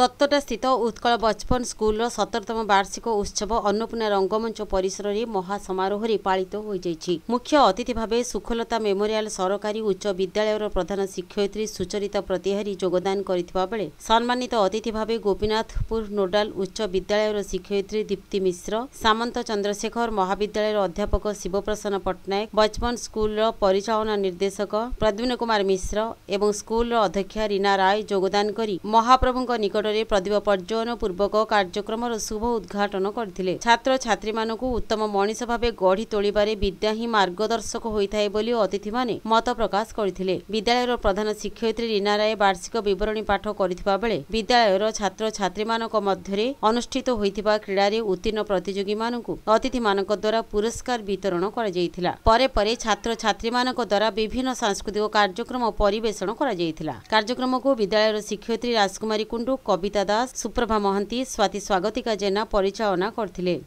ଦତ୍ତଟା ସ୍ଥିତ ଉତ୍କଳ ବଚପନ ସ୍କୁଲର ସତରତମ ବାର୍ଷିକ ଉତ୍ସବ ଅନ୍ନପୂର୍ଣ୍ଣା ରଙ୍ଗମଞ୍ଚ ପରିସରରେ ମହାସମାରୋହରେ ପାଳିତ ହୋଇଯାଇଛି ମୁଖ୍ୟ ଅତିଥି ଭାବେ ସୁଖଲତା ମେମୋରିଆଲ ସରକାରୀ ଉଚ୍ଚ ବିଦ୍ୟାଳୟର ପ୍ରଧାନ ଶିକ୍ଷୟିତ୍ରୀ ସୁଚରିତା ପ୍ରତିହାରୀ ଯୋଗଦାନ କରିଥିବା ବେଳେ ସମ୍ମାନିତ ଅତିଥି ଭାବେ ଗୋପୀନାଥପୁର ନୋଡାଲ ଉଚ୍ଚ ବିଦ୍ୟାଳୟର ଶିକ୍ଷୟିତ୍ରୀ ଦୀପ୍ତି ମିଶ୍ର ସାମନ୍ତ ଚନ୍ଦ୍ରଶେଖର ମହାବିଦ୍ୟାଳୟର ଅଧ୍ୟାପକ ଶିବପ୍ରସନ୍ନ ପଟ୍ଟନାୟକ ବଚପନ ସ୍କୁଲର ପରିଚାଳନା ନିର୍ଦ୍ଦେଶକ ପ୍ରଦ୍ୟୁନ କୁମାର ମିଶ୍ର ଏବଂ ସ୍କୁଲର ଅଧ୍ୟକ୍ଷା ରୀନା ରାୟ ଯୋଗଦାନ କରି ମହାପ୍ରଭୁଙ୍କ ନିକଟ ନିକଟରେ ପ୍ରଦୀପ ପର୍ଯ୍ୟନ ପୂର୍ବକ କାର୍ଯ୍ୟକ୍ରମର ଶୁଭ ଉଦ୍ଘାଟନ କରିଥିଲେ ଛାତ୍ରଛାତ୍ରୀମାନଙ୍କୁ ଉତ୍ତମ ମଣିଷ ଭାବେ ଗଢ଼ି ତୋଳିବାରେ ବିଦ୍ୟା ହିଁ ମାର୍ଗଦର୍ଶକ ହୋଇଥାଏ ବୋଲି ଅତିଥିମାନେ ମତ ପ୍ରକାଶ କରିଥିଲେ ବିଦ୍ୟାଳୟର ପ୍ରଧାନ ଶିକ୍ଷୟିତ୍ରୀ ରୀନା ରାୟ ବାର୍ଷିକ ବିବରଣୀ ପାଠ କରିଥିବା ବେଳେ ବିଦ୍ୟାଳୟର ଛାତ୍ରଛାତ୍ରୀମାନଙ୍କ ମଧ୍ୟରେ ଅନୁଷ୍ଠିତ ହୋଇଥିବା କ୍ରୀଡ଼ାରେ ଉତ୍ତୀର୍ଣ୍ଣ ପ୍ରତିଯୋଗୀମାନଙ୍କୁ ଅତିଥିମାନଙ୍କ ଦ୍ୱାରା ପୁରସ୍କାର ବିତରଣ କରାଯାଇଥିଲା ପରେ ପରେ ଛାତ୍ରଛାତ୍ରୀମାନଙ୍କ ଦ୍ୱାରା ବିଭିନ୍ନ ସାଂସ୍କୃତିକ କାର୍ଯ୍ୟକ୍ରମ ପରିବେଷଣ କରାଯାଇଥିଲା କାର୍ଯ୍ୟକ୍ରମକୁ ବିଦ୍ୟାଳୟର ଶିକ୍ଷୟିତ୍ରୀ ରାଜକୁମାରୀ କୁଣ୍ଡୁ କବିତା ଦାସ ସୁପ୍ରଭା ମହାନ୍ତି ସ୍ୱାତି ସ୍ୱାଗତିକା ଜେନା ପରିଚାଳନା କରିଥିଲେ